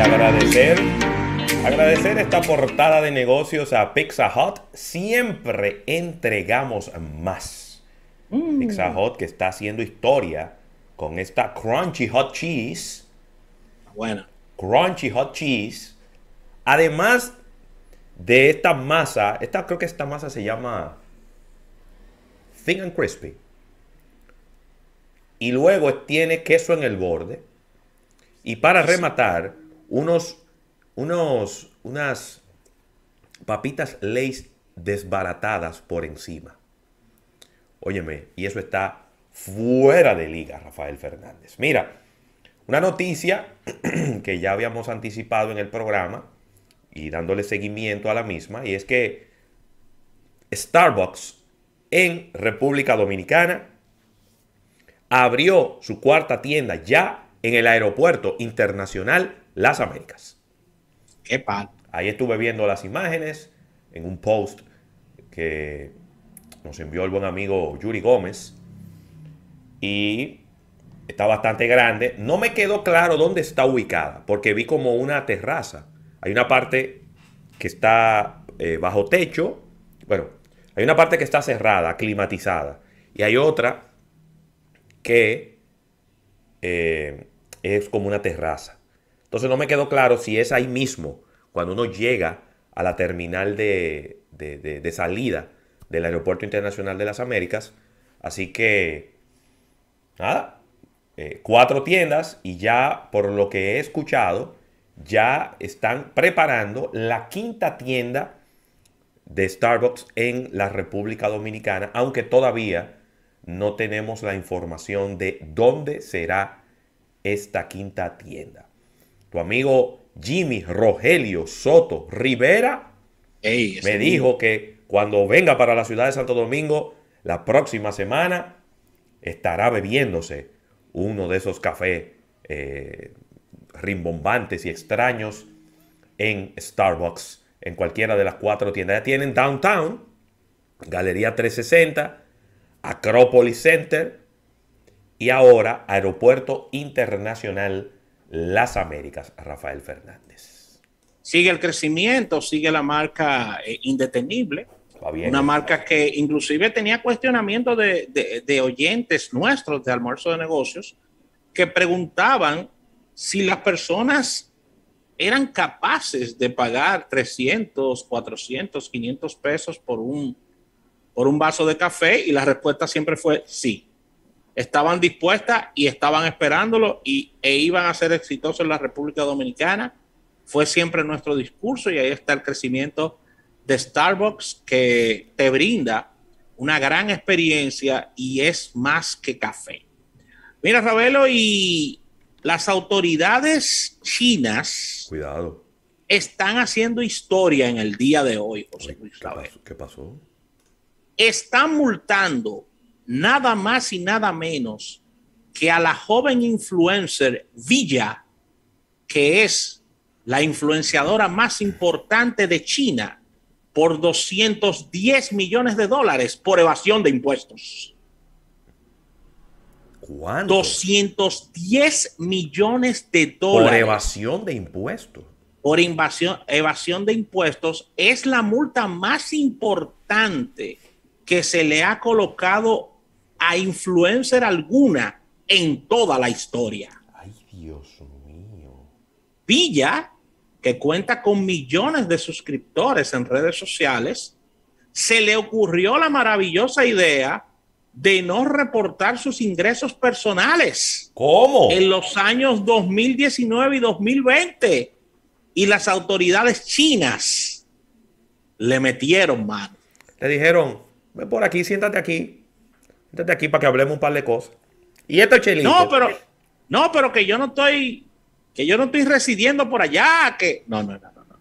agradecer. Agradecer esta portada de negocios a Pizza Hut. Siempre entregamos más. Mm. Pizza Hut que está haciendo historia con esta Crunchy Hot Cheese. Bueno. Crunchy Hot Cheese. Además de esta masa, esta creo que esta masa se llama Thin and Crispy. Y luego tiene queso en el borde. Y para rematar, unos, unos, unas papitas Lay's desbaratadas por encima. Óyeme, y eso está fuera de liga, Rafael Fernández. Mira, una noticia que ya habíamos anticipado en el programa y dándole seguimiento a la misma, y es que Starbucks en República Dominicana abrió su cuarta tienda ya en el Aeropuerto Internacional las Américas. Qué pan. Ahí estuve viendo las imágenes en un post que nos envió el buen amigo Yuri Gómez. Y está bastante grande. No me quedó claro dónde está ubicada, porque vi como una terraza. Hay una parte que está eh, bajo techo. Bueno, hay una parte que está cerrada, climatizada. Y hay otra que eh, es como una terraza. Entonces no me quedó claro si es ahí mismo, cuando uno llega a la terminal de, salida del Aeropuerto Internacional de las Américas. Así que, nada, eh, cuatro tiendas y ya, por lo que he escuchado, ya están preparando la quinta tienda de Starbucks en la República Dominicana, aunque todavía no tenemos la información de dónde será esta quinta tienda tu amigo Jimmy Rogelio Soto Rivera me dijo que cuando venga para la ciudad de Santo Domingo la próxima semana estará bebiéndose uno de esos cafés eh, rimbombantes y extraños en Starbucks, en cualquiera de las cuatro tiendas. Ya tienen Downtown, Galería 360, Acropolis Center y ahora Aeropuerto Internacional las Américas, Rafael Fernández. Sigue el crecimiento, sigue la marca eh, indetenible. una marca que inclusive tenía cuestionamiento de, oyentes nuestros de almuerzo de negocios que preguntaban si las personas eran capaces de pagar 300, 400, 500 pesos por un, por un vaso de café y la respuesta siempre fue sí estaban dispuestas y estaban esperándolo y, e iban a ser exitosos en la República Dominicana. Fue siempre nuestro discurso y ahí está el crecimiento de Starbucks que te brinda una gran experiencia y es más que café. Mira, Ravelo, y las autoridades chinas Cuidado. están haciendo historia en el día de hoy, José ¿Qué pasó? Están multando nada más y nada menos que a la joven influencer Villa, que es la influenciadora más importante de China por 210 millones de dólares por evasión de impuestos. ¿Cuánto? 210 millones de dólares. Por evasión de impuestos. Por invasión, evasión de impuestos es la multa más importante que se le ha colocado a influencer alguna en toda la historia. Ay, Dios mío. Villa, que cuenta con millones de suscriptores en redes sociales, se le ocurrió la maravillosa idea de no reportar sus ingresos personales. ¿Cómo? En los años 2019 y 2020. Y las autoridades chinas le metieron mano. Le dijeron, ven por aquí, siéntate aquí, aquí para que hablemos un par de cosas. Y esto es No, pero, no, pero que yo no estoy, que yo no estoy residiendo por allá, que. No, no, no, no, no.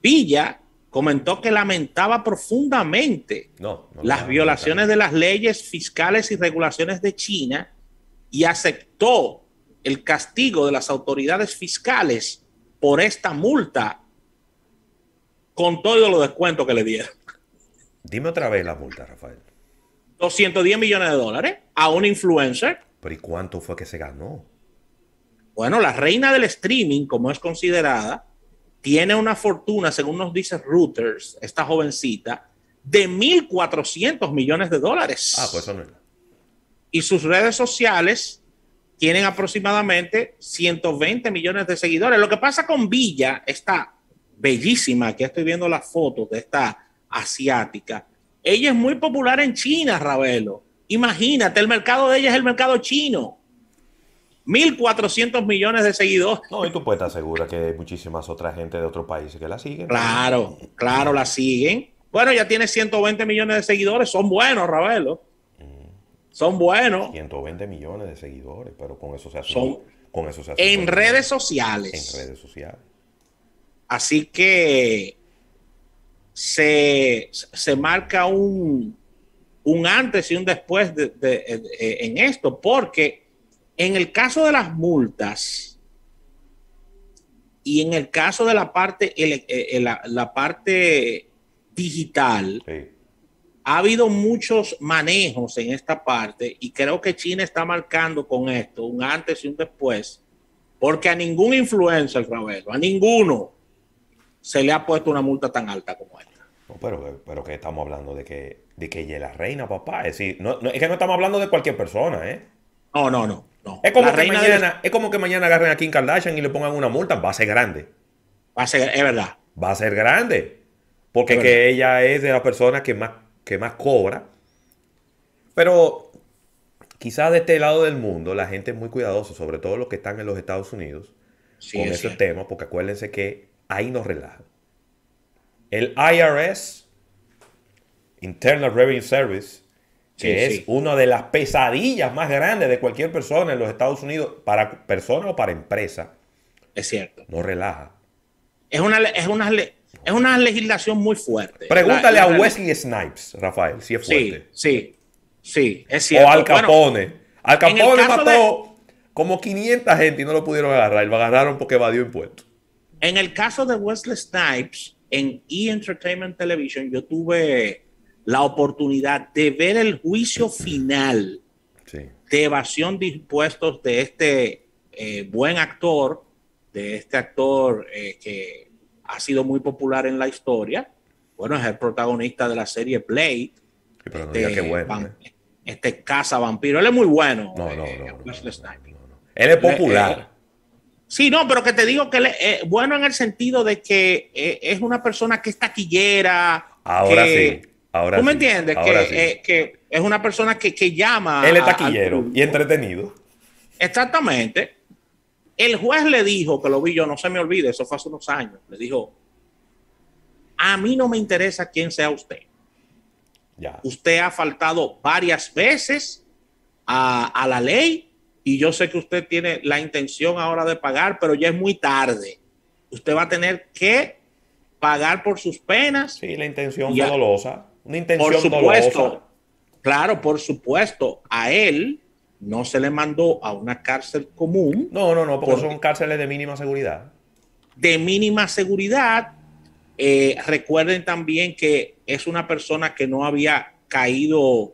Villa comentó que lamentaba profundamente las violaciones de las leyes fiscales y regulaciones de China y aceptó el castigo de las autoridades fiscales por esta multa con todo lo descuento que le dieron. Dime otra vez la multa, Rafael. 210 millones de dólares a un influencer. Pero ¿y cuánto fue que se ganó? Bueno, la reina del streaming, como es considerada, tiene una fortuna, según nos dice Reuters, esta jovencita, de 1.400 millones de dólares. Ah, pues eso no es. Y sus redes sociales tienen aproximadamente 120 millones de seguidores. Lo que pasa con Villa, esta bellísima, que estoy viendo las fotos de esta asiática. Ella es muy popular en China, Ravelo. Imagínate, el mercado de ella es el mercado chino. 1.400 millones de seguidores. No, y tú puedes estar segura que hay muchísimas otras gente de otros países que la siguen. Claro, claro, la siguen. Bueno, ya tiene 120 millones de seguidores. Son buenos, Ravelo. Mm. Son buenos. 120 millones de seguidores, pero con eso se asume. con eso se en redes sociales. En redes sociales. Así que se, marca un, antes y un después de, en esto, porque en el caso de las multas y en el caso de la parte, eh, eh, la, parte digital, ha habido muchos manejos en esta parte y creo que China está marcando con esto un antes y un después, porque a ningún influencer, Ravelo, a ninguno, se le ha puesto una multa tan alta como esta. pero, pero que estamos hablando de que, de que ella es la reina, papá. Es decir, que no estamos hablando de cualquier persona, ¿eh? No, no, no. Es, como que mañana, que agarren a Kim Kardashian y le pongan una multa. Va a ser grande. Va a ser, es verdad. Va a ser grande. Porque ella es de las personas que más, que más cobra. Pero quizás de este lado del mundo la gente es muy cuidadosa, sobre todo los que están en los Estados Unidos, con ese tema, porque acuérdense que ahí nos relaja. El IRS, Internal Revenue Service, que es una de las pesadillas más grandes de cualquier persona en los Estados Unidos, para persona o para empresa. Es cierto. No relaja. Es una, es una, es una legislación muy fuerte. Pregúntale a Wesley Snipes, Rafael, si es fuerte. Sí, sí, es cierto. O Al Capone. Al Capone mató como 500 gente y no lo pudieron agarrar. Lo agarraron porque evadió impuestos. En el caso de Wesley Snipes, en E! Entertainment Television, yo tuve la oportunidad de ver el juicio final de evasión dispuestos de este eh, buen actor, de este actor eh, que ha sido muy popular en la historia. Bueno, es el protagonista de la serie Blade. este, casa eh. este caza vampiro. Él es muy bueno. No, no, Wesley Él es popular. Sí, no, pero que te digo que es eh, bueno en el sentido de que eh, es una persona que es taquillera. Ahora sí, ahora ¿Tú me entiendes? Eh, que, es una persona que, llama. Él es taquillero y entretenido. Exactamente. El juez le dijo, que lo vi yo, no se me olvide, eso fue hace unos años, le dijo, a mí no me interesa quién sea usted. Ya. Usted ha faltado varias veces a la ley y yo sé que usted tiene la intención ahora de pagar, pero ya es muy tarde. Usted va a tener que pagar por sus penas. Sí, la intención dolosa. Una intención por supuesto, Claro, por supuesto, a él no se le mandó a una cárcel común. No, no, no, porque, son cárceles de mínima seguridad. De mínima seguridad. Eh, recuerden también que es una persona que no había caído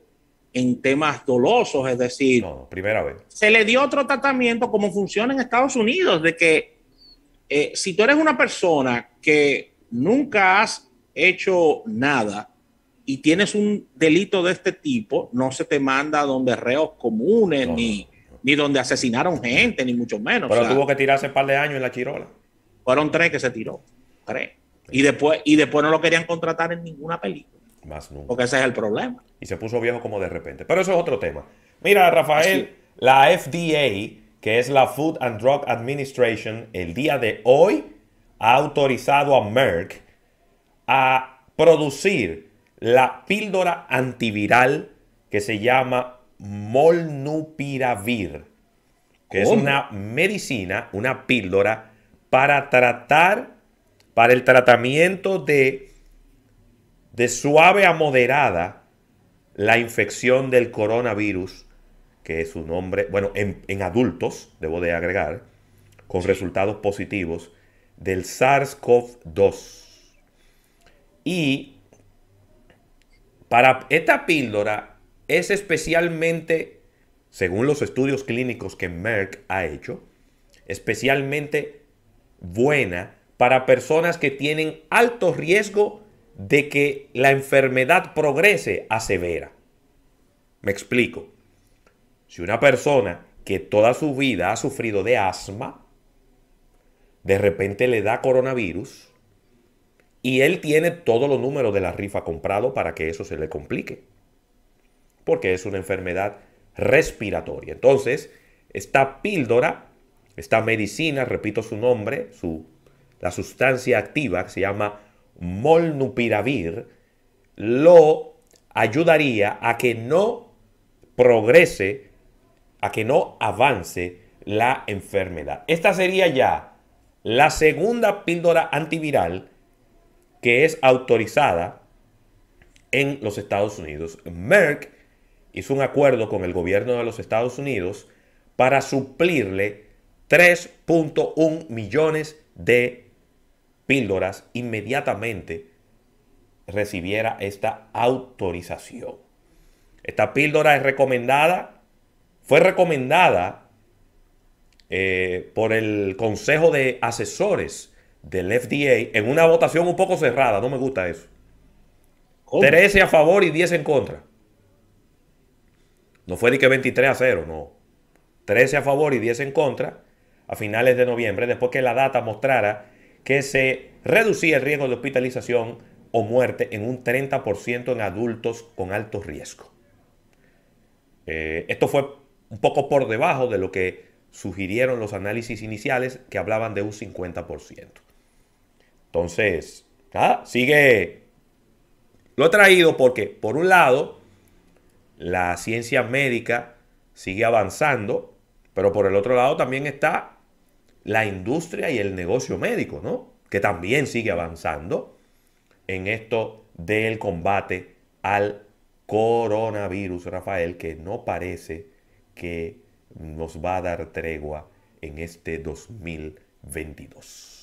en temas dolosos, es decir, primera vez. se le dio otro tratamiento como funciona en Estados Unidos, de que eh, si tú eres una persona que nunca has hecho nada y tienes un delito de este tipo, no se te manda donde reos comunes, ni, ni donde asesinaron gente, ni mucho menos. Pero tuvo que tirarse un par de años en la chirola. Fueron tres que se tiró, tres. Y después, y después no lo querían contratar en ninguna película. Más nunca. Porque ese es el problema. Y se puso viejo como de repente. Pero eso es otro tema. Mira, Rafael, la FDA, que es la Food and Drug Administration, el día de hoy ha autorizado a Merck a producir la píldora antiviral que se llama Molnupiravir, que es una medicina, una píldora para tratar, para el tratamiento de de suave a moderada la infección del coronavirus, que es su nombre, bueno, en, adultos, debo de agregar, con resultados positivos del SARS-CoV-2. Y para esta píldora es especialmente, según los estudios clínicos que Merck ha hecho, especialmente buena para personas que tienen alto riesgo de que la enfermedad progrese a severa. Me explico. Si una persona que toda su vida ha sufrido de asma, de repente le da coronavirus y él tiene todos los números de la rifa comprado para que eso se le complique. Porque es una enfermedad respiratoria. Entonces, esta píldora, esta medicina, repito su nombre, su, la sustancia activa que se llama molnupiravir lo ayudaría a que no progrese, a que no avance la enfermedad. Esta sería ya la segunda píldora antiviral que es autorizada en los Estados Unidos. Merck hizo un acuerdo con el gobierno de los Estados Unidos para suplirle 3.1 millones de píldoras inmediatamente recibiera esta autorización. Esta píldora es recomendada, fue recomendada eh, por el Consejo de Asesores del FDA en una votación un poco cerrada, no me gusta eso. 13 a favor y 10 en contra. No fue de que 23 a 0, no. 13 a favor y 10 en contra a finales de noviembre, después que la data mostrara que se reducía el riesgo de hospitalización o muerte en un 30% en adultos con alto riesgo. Eh, esto fue un poco por debajo de lo que sugirieron los análisis iniciales que hablaban de un 50%. Entonces, ah, sigue. Lo he traído porque, por un lado, la ciencia médica sigue avanzando, pero por el otro lado también está la industria y el negocio médico, ¿no? Que también sigue avanzando en esto del combate al coronavirus, Rafael, que no parece que nos va a dar tregua en este 2022.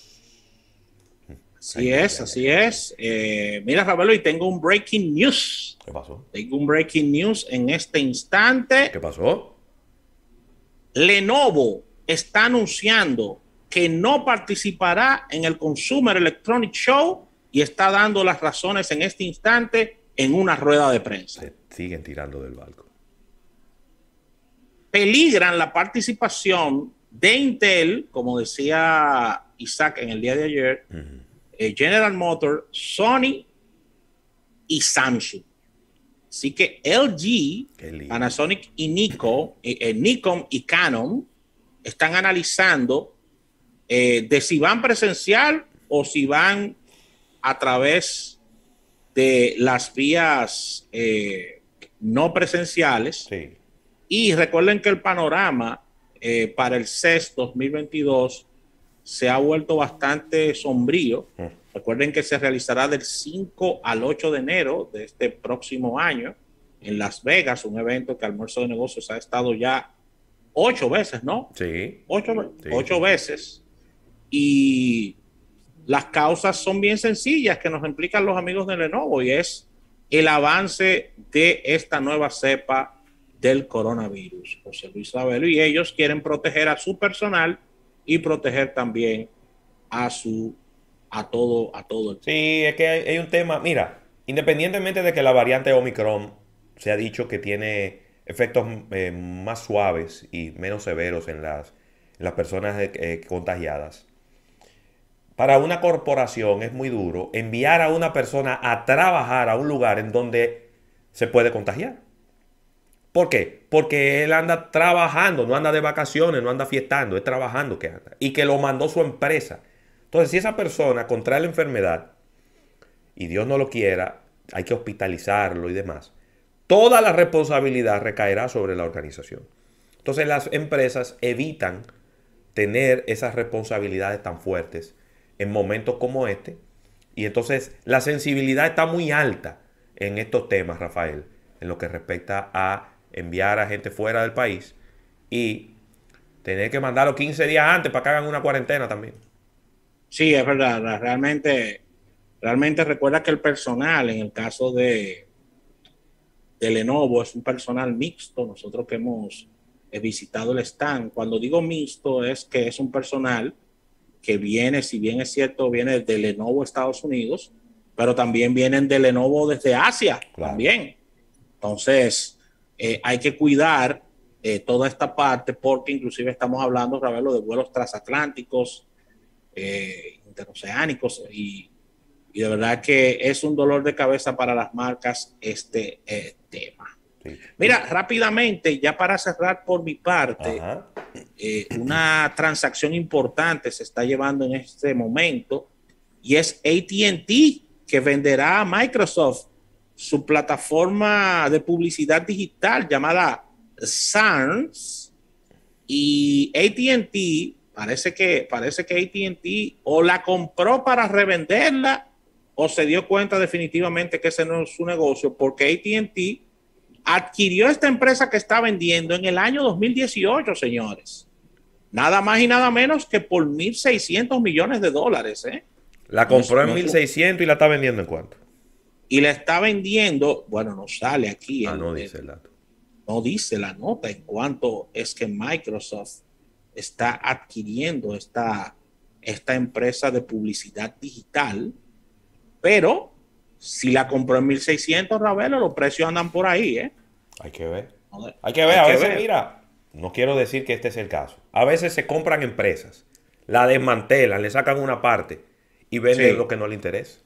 Así es, así es. Eh, mira, Rafael, y tengo un breaking news. ¿Qué pasó? Tengo un breaking news en este instante. ¿Qué pasó? Lenovo está anunciando que no participará en el Consumer Electronic Show y está dando las razones en este instante en una rueda de prensa. Se siguen tirando del balcón. Peligran la participación de Intel, como decía Isaac en el día de ayer, eh, General Motors, Sony y Samsung. Así que LG, Panasonic y Nico, eh, eh, Nikon y Canon están analizando eh, de si van presencial o si van a través de las vías eh, no presenciales. Y recuerden que el panorama eh, para el CES 2022 se ha vuelto bastante sombrío. Mm. Recuerden que se realizará del 5 al 8 de enero de este próximo año en Las Vegas, un evento que Almuerzo de Negocios ha estado ya ocho veces, ¿no? Sí. Ocho, veces. Y las causas son bien sencillas que nos implican los amigos de Lenovo y es el avance de esta nueva cepa del coronavirus, José Luis Abelo, y ellos quieren proteger a su personal y proteger también a su a todo a todo el Sí, es que hay un tema, mira, independientemente de que la variante Omicron se ha dicho que tiene efectos eh, más suaves y menos severos en las, las personas eh, eh, contagiadas. Para una corporación es muy duro enviar a una persona a trabajar a un lugar en donde se puede contagiar. ¿Por qué? Porque él anda trabajando, no anda de vacaciones, no anda fiestando, es trabajando que anda. Y que lo mandó su empresa. Entonces, si esa persona contrae la enfermedad, y Dios no lo quiera, hay que hospitalizarlo y demás. Toda la responsabilidad recaerá sobre la organización. Entonces las empresas evitan tener esas responsabilidades tan fuertes en momentos como este. Y entonces la sensibilidad está muy alta en estos temas, Rafael, en lo que respecta a enviar a gente fuera del país y tener que mandarlo 15 días antes para que hagan una cuarentena también. Sí, es verdad, realmente, realmente recuerda que el personal, en el caso de, de Lenovo, es un personal mixto, nosotros que hemos eh, visitado el stand, cuando digo mixto es que es un personal que viene, si bien es cierto, viene de Lenovo Estados Unidos, pero también vienen de Lenovo desde Asia, también. Entonces, eh, hay que cuidar eh, toda esta parte porque inclusive estamos hablando, Ravelo, de vuelos transatlánticos, interoceánicos y y de verdad que es un dolor de cabeza para las marcas este eh, tema. Mira, rápidamente, ya para cerrar por mi parte, eh, una transacción importante se está llevando en este momento y es ATT que venderá a Microsoft su plataforma de publicidad digital llamada SARS y ATT parece que parece que AT&T o la compró para revenderla o se dio cuenta definitivamente que ese no es su negocio, porque ATT adquirió esta empresa que está vendiendo en el año 2018, señores. Nada más y nada menos que por 1.600 millones de dólares. ¿eh? La compró en 1.600 y la está vendiendo en cuánto. Y la está vendiendo, bueno, no sale aquí. Ah, no dice el dato. No dice la nota en cuanto es que Microsoft está adquiriendo esta empresa de publicidad digital pero si la compró en 1600, Ravelo, los precios andan por ahí, ¿eh? Hay que ver. Hay que ver, a veces, mira, no quiero decir que este es el caso. A veces se compran empresas, la desmantelan, le sacan una parte y venden lo que no le interesa.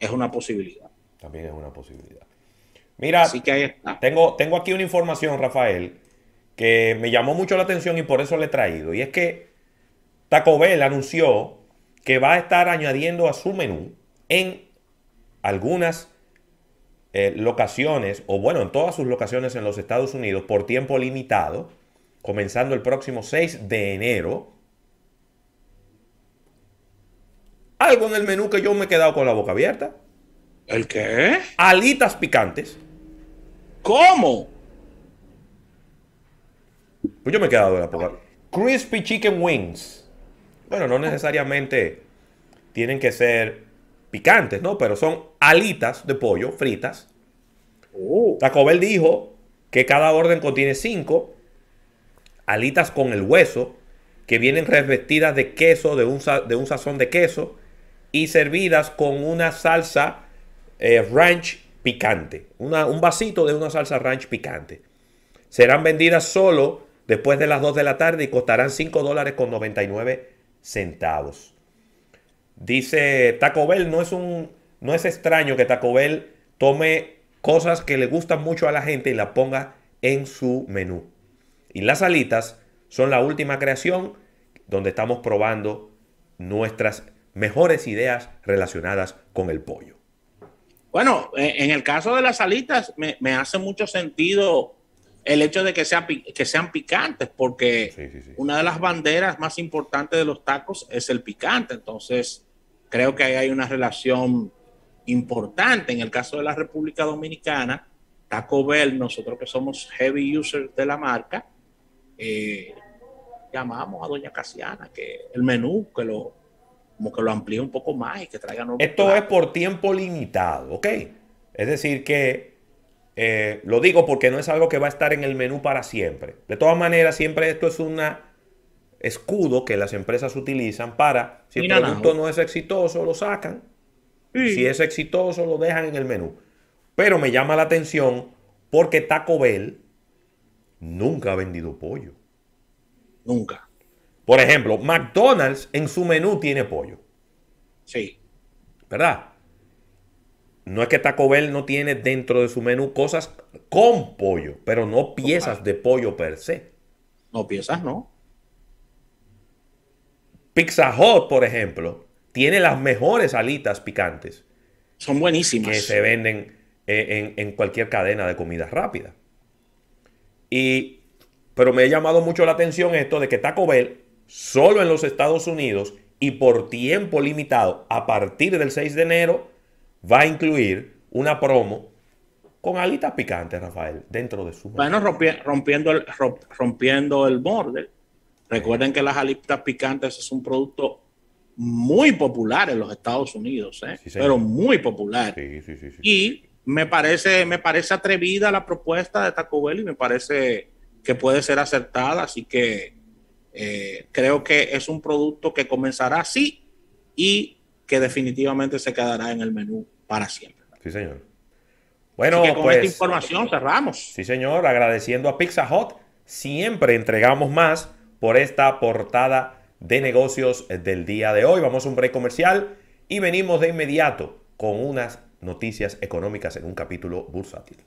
Es una posibilidad. También es una posibilidad. Mira, que Tengo, tengo aquí una información, Rafael, que me llamó mucho la atención y por eso le he traído. Y es que Taco Bell anunció que va a estar añadiendo a su menú en algunas eh, locaciones, o bueno, en todas sus locaciones en los Estados Unidos por tiempo limitado, comenzando el próximo 6 de enero. Algo en el menú que yo me he quedado con la boca abierta. ¿El qué? Alitas picantes. ¿Cómo? Pues yo me he quedado de la boca. Crispy Chicken Wings bueno, no necesariamente tienen que ser picantes, ¿no? Pero son alitas de pollo fritas. Oh. Taco Bell dijo que cada orden contiene cinco alitas con el hueso que vienen revestidas de queso, de un, de un sazón de queso y servidas con una salsa eh, ranch picante. un vasito de una salsa ranch picante. Serán vendidas solo después de las 2 de la tarde y costarán 5 dólares con 99 centavos. Dice Taco Bell, no es, un, no es extraño que Taco Bell tome cosas que le gustan mucho a la gente y las ponga en su menú. Y las alitas son la última creación donde estamos probando nuestras mejores ideas relacionadas con el pollo. Bueno, eh, en el caso de las alitas, me, me hace mucho sentido el hecho de que sean, que sean picantes, porque una de las banderas más importantes de los tacos es el picante. Entonces, creo que ahí hay una relación importante. En el caso de la República Dominicana, Taco Bell, nosotros que somos heavy users de la marca, eh, llamamos a Doña Casiana que el menú que lo, como que lo amplíe un poco más y que traigan. Esto es por tiempo limitado, ¿ok? Es decir, que eh, lo digo porque no es algo que va a estar en el menú para siempre. De todas maneras, siempre esto es un escudo que las empresas utilizan para, si el producto no es exitoso, lo sacan. Si es exitoso, lo dejan en el menú. Pero me llama la atención porque Taco Bell nunca ha vendido pollo. Nunca. Por ejemplo, McDonald's en su menú tiene pollo. Sí. ¿Verdad? No es que Taco Bell no tiene dentro de su menú cosas con pollo, pero no piezas de pollo per se. No piezas, no. Pizza Hut, por ejemplo, tiene las mejores alitas picantes. Son buenísimas. Que se venden en, cualquier cadena de comida rápida. Y, pero me ha llamado mucho la atención esto de que Taco Bell, solo en los Estados Unidos y por tiempo limitado, a partir del 6 de enero, va a incluir una promo con alitas picantes, Rafael, dentro de su. Bueno, rompiendo, el, rompiendo el borde. Recuerden que las alitas picantes es un producto muy popular en los Estados Unidos, ¿eh? pero muy popular. y me parece, me parece atrevida la propuesta de Taco Bell y me parece que puede ser acertada, así que eh, creo que es un producto que comenzará así y que definitivamente se quedará en el menú para siempre. Sí, señor. Bueno, con pues- esta información cerramos. Sí, señor. Agradeciendo a Pizza Hot Siempre entregamos más por esta portada de negocios del día de hoy. Vamos a un break comercial y venimos de inmediato con unas noticias económicas en un capítulo bursátil.